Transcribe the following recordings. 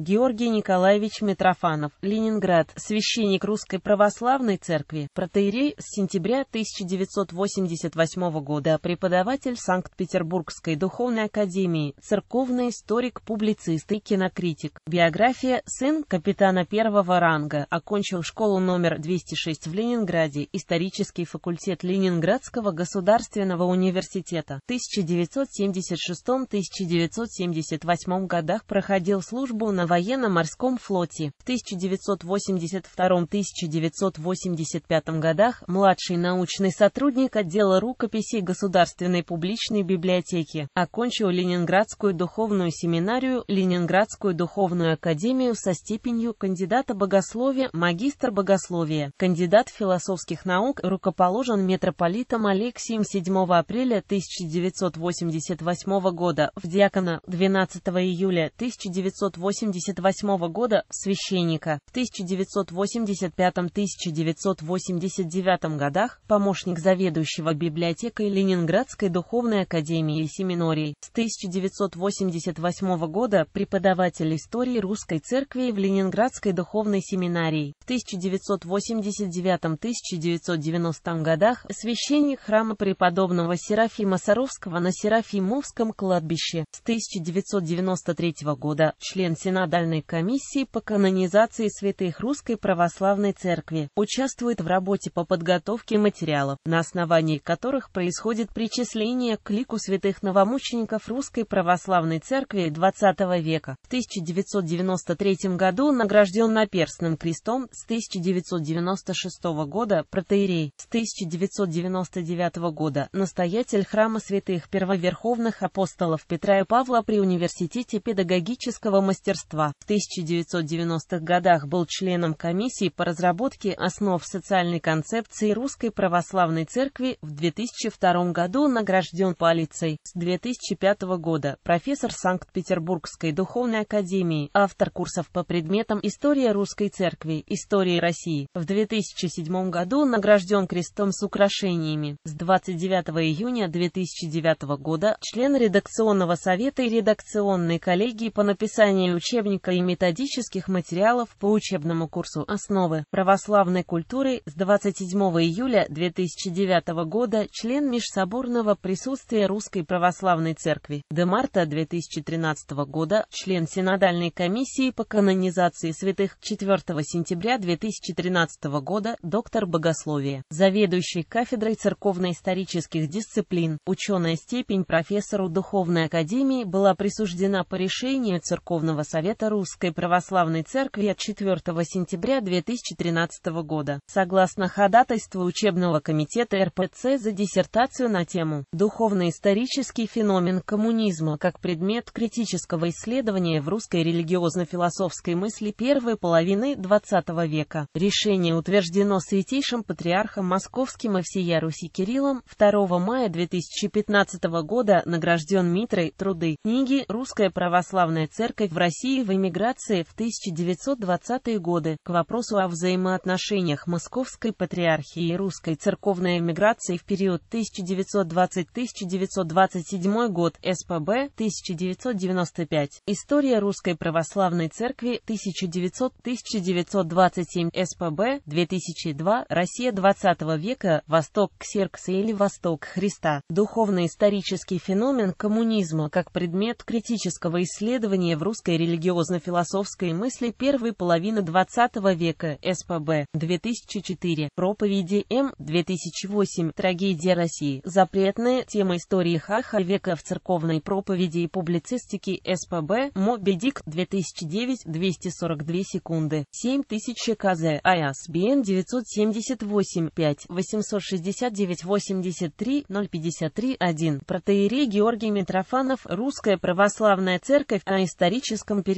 Георгий Николаевич Митрофанов, Ленинград, священник Русской Православной Церкви, протеерей с сентября 1988 года, преподаватель Санкт-Петербургской Духовной Академии, церковный историк, публицист и кинокритик. Биография «Сын капитана первого ранга», окончил школу номер 206 в Ленинграде, исторический факультет Ленинградского государственного университета. В 1976-1978 годах проходил службу на военно-морском флоте. В 1982-1985 годах младший научный сотрудник отдела рукописей Государственной публичной библиотеки. Окончил Ленинградскую духовную семинарию, Ленинградскую духовную академию со степенью кандидата богословия, магистр богословия, кандидат философских наук, рукоположен митрополитом Алексием 7 апреля 1988 года в диакона 12 июля 1988 1978 года, священника, в 1985-1989 годах, помощник заведующего библиотекой Ленинградской духовной академии и семинорий, с 1988 года преподаватель истории русской церкви в Ленинградской духовной семинарии, в 1989-1990 годах, священник храма преподобного Серафима Саровского на Серафимовском кладбище, с 1993 года, член Сената Синодальной комиссии по канонизации святых Русской Православной Церкви, участвует в работе по подготовке материалов, на основании которых происходит причисление к лику святых новомучеников Русской Православной Церкви XX века. В 1993 году награжден наперстным крестом с 1996 года протеерей, с 1999 года настоятель храма святых первоверховных апостолов Петра и Павла при Университете педагогического мастерства. Москва. В 1990-х годах был членом комиссии по разработке основ социальной концепции Русской Православной Церкви, в 2002 году награжден полицией. С 2005 года профессор Санкт-Петербургской Духовной Академии, автор курсов по предметам «История Русской Церкви», «История России». В 2007 году награжден крестом с украшениями. С 29 июня 2009 года член редакционного совета и редакционной коллегии по написанию учебника учебника и методических материалов по учебному курсу «Основы православной культуры» с 27 июля 2009 года член Межсоборного присутствия Русской Православной Церкви, до марта 2013 года член Синодальной комиссии по канонизации святых 4 сентября 2013 года доктор богословия, заведующий кафедрой церковно-исторических дисциплин, ученая степень профессору Духовной Академии была присуждена по решению Церковного Совета Совета Русской Православной Церкви от 4 сентября 2013 года, согласно ходатайству учебного комитета РПЦ за диссертацию на тему «Духовно-исторический феномен коммунизма как предмет критического исследования в русской религиозно-философской мысли первой половины XX века». Решение утверждено Святейшим Патриархом Московским и всея Руси Кириллом 2 мая 2015 года награжден Митрой труды книги «Русская православная церковь в России России в эмиграции в 1920-е годы. К вопросу о взаимоотношениях Московской Патриархии и русской церковной эмиграции в период 1920-1927 год СПБ 1995. История Русской Православной Церкви 1900-1927 СПБ 2002 Россия 20 века Восток Ксеркса или Восток Христа. Духовно-исторический феномен коммунизма как предмет критического исследования в русской религии религиозно-философской мысли первой половины XX века, СПБ, 2004, проповеди М, 2008, трагедия России, Запретные темы истории Хаха века в церковной проповеди и публицистике СПБ, Моби Дик, 2009, 242 секунды, 7000 КЗ, ISBN 978 5 869 83 053 1, протеерей Георгий Митрофанов, Русская Православная Церковь о историческом периоде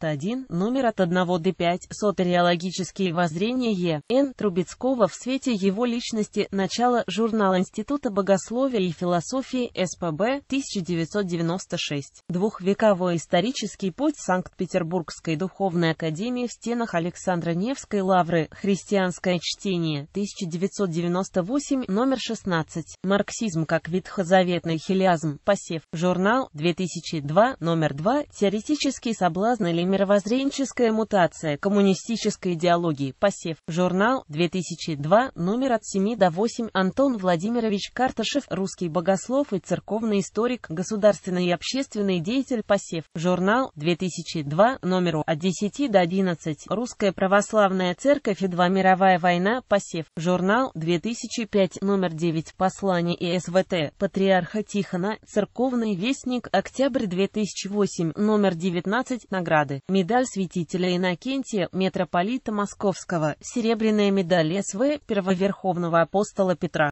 91, номер от 1 до 5, сотериологические воззрения Е. Н. Трубецкого в свете его личности, начало журнала Института богословия и философии СПБ, 1996, двухвековой исторический путь Санкт-Петербургской духовной академии в стенах Александра Невской лавры, христианское чтение, 1998, номер 16, марксизм как ветхозаветный хилиазм, посев, журнал, 2002, номер 2, теоретический соблазн или Мировоззренческая мутация коммунистической идеологии. Посев. Журнал 2002, номер от 7 до 8. Антон Владимирович Карташев, русский богослов и церковный историк, государственный и общественный деятель. Посев. Журнал 2002, номер от 10 до 11. Русская православная церковь и два мировая война. Посев. Журнал 2005, номер 9. Послание ИСВТ. Патриарха Тихона. Церковный вестник. Октябрь 2008, номер 19. Награды медаль святителя Иннокентия, митрополита Московского, серебряная медаль СВ, первоверховного апостола Петра.